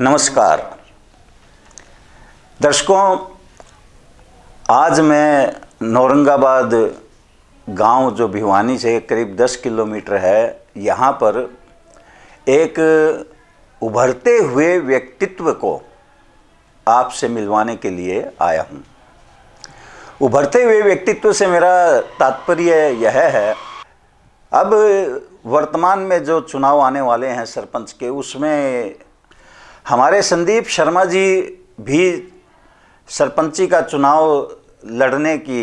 नमस्कार दर्शकों आज मैं नौरंगाबाद गांव जो भिवानी से करीब 10 किलोमीटर है यहाँ पर एक उभरते हुए व्यक्तित्व को आपसे मिलवाने के लिए आया हूँ उभरते हुए व्यक्तित्व से मेरा तात्पर्य यह है अब वर्तमान में जो चुनाव आने वाले हैं सरपंच के उसमें हमारे संदीप शर्मा जी भी सरपंची का चुनाव लड़ने की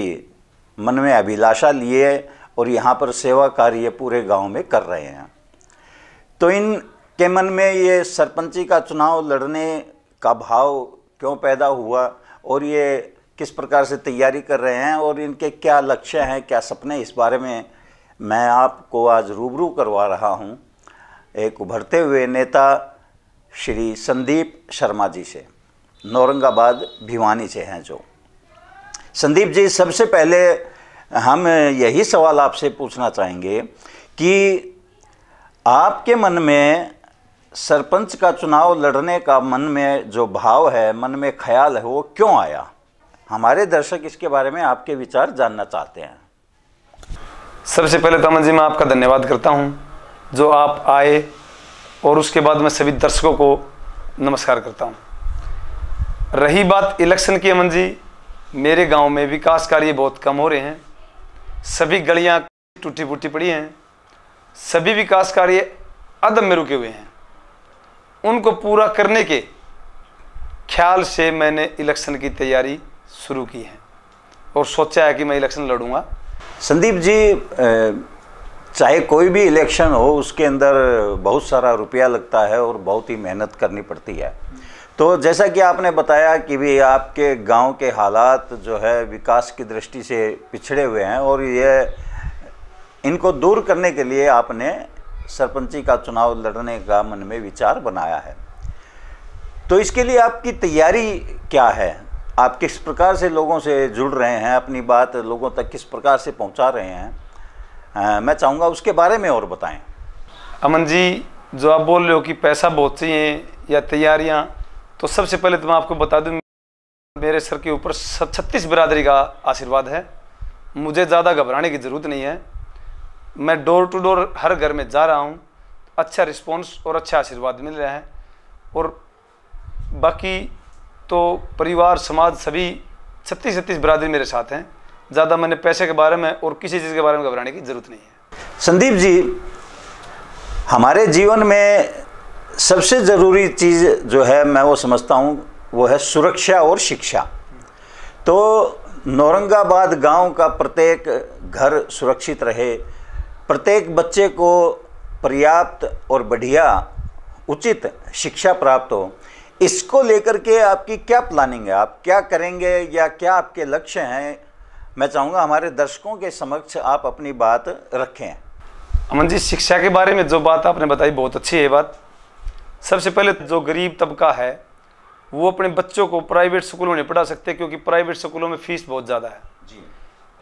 मन में अभिलाषा लिए और यहाँ पर सेवा कार्य पूरे गांव में कर रहे हैं तो इन के मन में ये सरपंची का चुनाव लड़ने का भाव क्यों पैदा हुआ और ये किस प्रकार से तैयारी कर रहे हैं और इनके क्या लक्ष्य हैं क्या सपने इस बारे में मैं आपको आज रूबरू करवा रहा हूँ एक उभरते हुए नेता श्री संदीप शर्मा जी से नौरंगाबाद भिवानी से हैं जो संदीप जी सबसे पहले हम यही सवाल आपसे पूछना चाहेंगे कि आपके मन में सरपंच का चुनाव लड़ने का मन में जो भाव है मन में ख्याल है वो क्यों आया हमारे दर्शक इसके बारे में आपके विचार जानना चाहते हैं सबसे पहले तमन तो जी मैं आपका धन्यवाद करता हूँ जो आप आए और उसके बाद मैं सभी दर्शकों को नमस्कार करता हूँ रही बात इलेक्शन की अमन जी मेरे गांव में विकास कार्य बहुत कम हो रहे हैं सभी गलियाँ टूटी फूटी पड़ी हैं सभी विकास कार्य अदम में रुके हुए हैं उनको पूरा करने के ख्याल से मैंने इलेक्शन की तैयारी शुरू की है और सोचा है कि मैं इलेक्शन लड़ूंगा संदीप जी चाहे कोई भी इलेक्शन हो उसके अंदर बहुत सारा रुपया लगता है और बहुत ही मेहनत करनी पड़ती है तो जैसा कि आपने बताया कि भी आपके गांव के हालात जो है विकास की दृष्टि से पिछड़े हुए हैं और ये इनको दूर करने के लिए आपने सरपंची का चुनाव लड़ने का मन में विचार बनाया है तो इसके लिए आपकी तैयारी क्या है आप किस प्रकार से लोगों से जुड़ रहे हैं अपनी बात लोगों तक किस प्रकार से पहुंचा रहे हैं आ, मैं चाहूँगा उसके बारे में और बताएं अमन जी जो आप बोल रहे हो कि पैसा बहुत है या तैयारियाँ तो सबसे पहले तो मैं आपको बता दूँ मेरे सर के ऊपर छत्तीस बिरादरी का आशीर्वाद है मुझे ज़्यादा घबराने की ज़रूरत नहीं है मैं डोर टू डोर हर घर में जा रहा हूँ अच्छा रिस्पॉन्स और अच्छा आशीर्वाद मिल रहा है और बाकी तो परिवार समाज सभी छत्तीस छत्तीस बिरादरी मेरे साथ हैं ज़्यादा मैंने पैसे के बारे में और किसी चीज़ के बारे में घबराने की ज़रूरत नहीं है संदीप जी हमारे जीवन में सबसे ज़रूरी चीज़ जो है मैं वो समझता हूँ वो है सुरक्षा और शिक्षा तो नौरंगाबाद गांव का प्रत्येक घर सुरक्षित रहे प्रत्येक बच्चे को पर्याप्त और बढ़िया उचित शिक्षा प्राप्त हो इसको लेकर के आपकी क्या प्लानिंग है आप क्या करेंगे या क्या आपके लक्ष्य हैं मैं चाहूँगा हमारे दर्शकों के समक्ष आप अपनी बात रखें अमन जी शिक्षा के बारे में जो बात आपने बताई बहुत अच्छी है बात सबसे पहले जो गरीब तबका है वो अपने बच्चों को प्राइवेट स्कूलों में पढ़ा सकते क्योंकि प्राइवेट स्कूलों में फ़ीस बहुत ज़्यादा है जी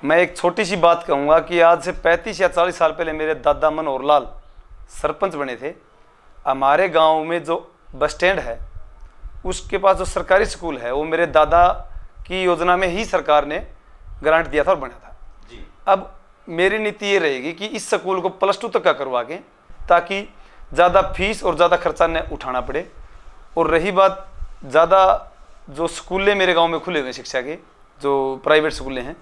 मैं एक छोटी सी बात कहूँगा कि आज से पैंतीस या चालीस साल पहले मेरे दादा मनोहर लाल सरपंच बने थे हमारे गाँव में जो बस स्टैंड है उसके पास जो सरकारी स्कूल है वो मेरे दादा की योजना में ही सरकार ने ग्रांट दिया था और बना था जी। अब मेरी नीति ये रहेगी कि इस स्कूल को प्लस टू तक का करवा के ताकि ज़्यादा फीस और ज़्यादा खर्चा न उठाना पड़े और रही बात ज़्यादा जो स्कूलें मेरे गांव में खुले हुए हैं शिक्षा के जो प्राइवेट स्कूलें हैं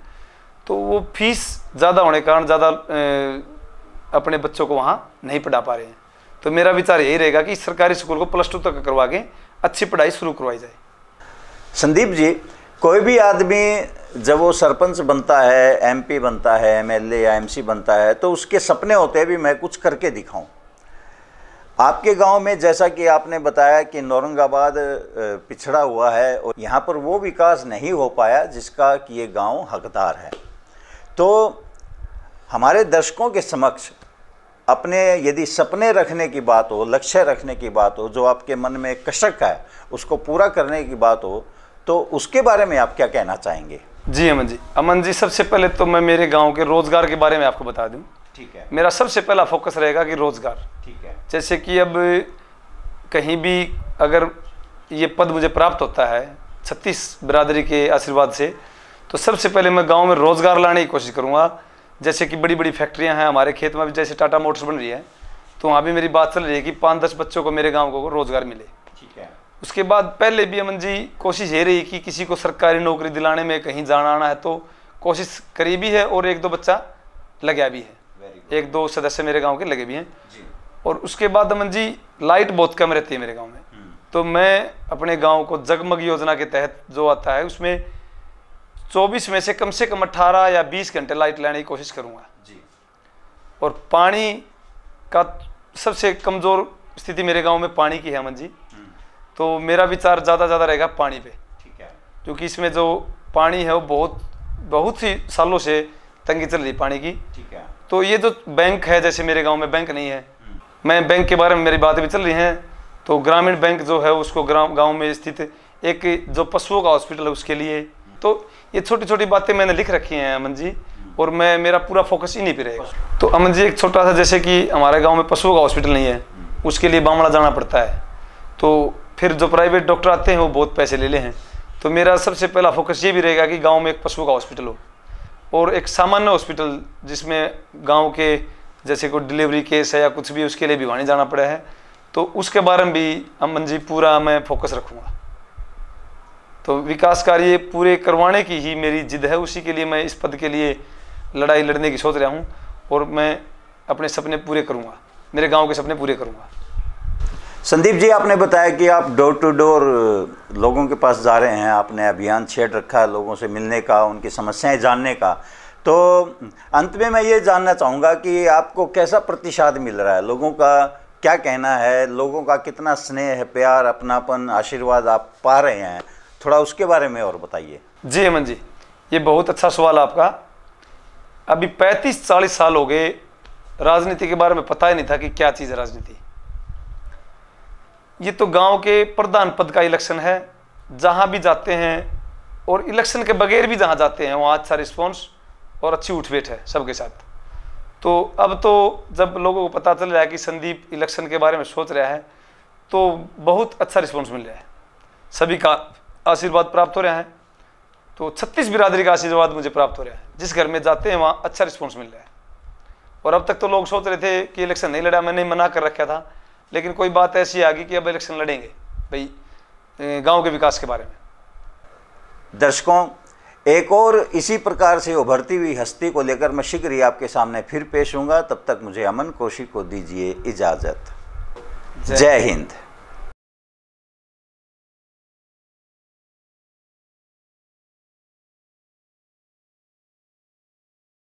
तो वो फीस ज़्यादा होने के कारण ज़्यादा अपने बच्चों को वहाँ नहीं पढ़ा पा रहे हैं तो मेरा विचार यही रहेगा कि सरकारी स्कूल को प्लस टू तक करवा के अच्छी पढ़ाई शुरू करवाई जाए संदीप जी कोई भी आदमी जब वो सरपंच बनता है एमपी बनता है एमएलए या एमसी बनता है तो उसके सपने होते हैं भी मैं कुछ करके दिखाऊं आपके गांव में जैसा कि आपने बताया कि नौरंगाबाद पिछड़ा हुआ है और यहाँ पर वो विकास नहीं हो पाया जिसका कि ये गांव हकदार है तो हमारे दर्शकों के समक्ष अपने यदि सपने रखने की बात हो लक्ष्य रखने की बात हो जो आपके मन में कशक है उसको पूरा करने की बात हो तो उसके बारे में आप क्या कहना चाहेंगे जी अमन जी अमन जी सबसे पहले तो मैं मेरे गांव के रोज़गार के बारे में आपको बता दूं ठीक है मेरा सबसे पहला फोकस रहेगा कि रोज़गार ठीक है जैसे कि अब कहीं भी अगर ये पद मुझे प्राप्त होता है छत्तीस बरादरी के आशीर्वाद से तो सबसे पहले मैं गाँव में रोज़गार लाने की कोशिश करूँगा जैसे कि बड़ी बड़ी फैक्ट्रियाँ हैं हमारे खेत में जैसे टाटा मोटर्स बन रही है तो वहाँ भी मेरी बात चल रही है कि पाँच दस बच्चों को मेरे गाँव को रोज़गार मिले उसके बाद पहले भी अमन जी कोशिश ये रही कि किसी को सरकारी नौकरी दिलाने में कहीं जाना आना है तो कोशिश करी भी है और एक दो बच्चा लगे भी है एक दो सदस्य मेरे गांव के लगे भी हैं और उसके बाद अमन जी लाइट बहुत कम रहती है मेरे गांव में हम्म। तो मैं अपने गांव को जगमग योजना के तहत जो आता है उसमें 24 में से कम से कम 18 या 20 घंटे लाइट लाने की कोशिश करूँगा और पानी का सबसे कमज़ोर स्थिति मेरे गाँव में पानी की है अमन जी तो मेरा विचार ज़्यादा ज़्यादा रहेगा पानी पे ठीक है क्योंकि इसमें जो पानी है वो बहुत बहुत सी सालों से तंगी चल रही पानी की ठीक है तो ये जो बैंक है जैसे मेरे गाँव में बैंक नहीं है हम्म। मैं बैंक के बारे में मेरी बातें भी चल रही हैं तो ग्रामीण बैंक जो है उसको ग्राम गाँव में स्थित एक जो पशुओं का हॉस्पिटल है उसके लिए हम्म। तो ये छोटी छोटी बातें मैंने लिख रखी हैं अमन जी हम्म। और मैं मेरा पूरा फोकस इन्हीं पे रहेगा तो अमन जी एक छोटा सा जैसे कि हमारे गांव में पशुओं का हॉस्पिटल नहीं है उसके लिए बामड़ा जाना पड़ता है तो फिर जो प्राइवेट डॉक्टर आते हैं वो बहुत पैसे ले ले हैं तो मेरा सबसे पहला फोकस ये भी रहेगा कि गांव में एक पशु का हॉस्पिटल हो और एक सामान्य हॉस्पिटल जिसमें गांव के जैसे कोई डिलीवरी केस है या कुछ भी उसके लिए भिवानी जाना पड़ा है तो उसके बारे में भी अमन जी पूरा मैं फोकस रखूँगा तो विकास कार्य पूरे करवाने की ही मेरी जिद है उसी के लिए मैं इस पद के लिए लड़ाई लड़ने की सोच रहा हूँ और मैं अपने सपने पूरे करूँगा मेरे गाँव के सपने पूरे करूँगा संदीप जी आपने बताया कि आप डोर टू डोर लोगों के पास जा रहे हैं आपने अभियान छेड़ रखा है लोगों से मिलने का उनकी समस्याएं जानने का तो अंत में मैं ये जानना चाहूँगा कि आपको कैसा प्रतिशत मिल रहा है लोगों का क्या कहना है लोगों का कितना स्नेह है प्यार अपनापन आशीर्वाद आप पा रहे हैं थोड़ा उसके बारे में और बताइए जी हेमन जी ये बहुत अच्छा सवाल आपका अभी पैंतीस चालीस साल हो गए राजनीति के बारे में पता ही नहीं था कि क्या चीज़ है राजनीति ये तो गांव के प्रधान पद का इलेक्शन है जहां भी जाते हैं और इलेक्शन के बगैर भी जहां जाते हैं वहाँ अच्छा रिस्पॉन्स और अच्छी बैठ है सबके साथ तो अब तो जब लोगों को पता चल रहा है कि संदीप इलेक्शन के बारे में सोच रहा है तो बहुत अच्छा रिस्पॉन्स मिल रहा है सभी का आशीर्वाद प्राप्त हो रहा है तो छत्तीस बिरादरी का आशीर्वाद मुझे प्राप्त हो रहा है जिस घर में जाते हैं वहाँ अच्छा रिस्पॉन्स मिल रहा है और अब तक तो लोग सोच रहे थे कि इलेक्शन नहीं लड़ा मैंने मना कर रखा था लेकिन कोई बात ऐसी आ गई कि अब इलेक्शन लड़ेंगे भाई गांव के विकास के बारे में दर्शकों एक और इसी प्रकार से उभरती हुई हस्ती को लेकर मैं शीघ्र ही आपके सामने फिर पेश हूँगा तब तक मुझे अमन कोशी को दीजिए इजाज़त जय हिंद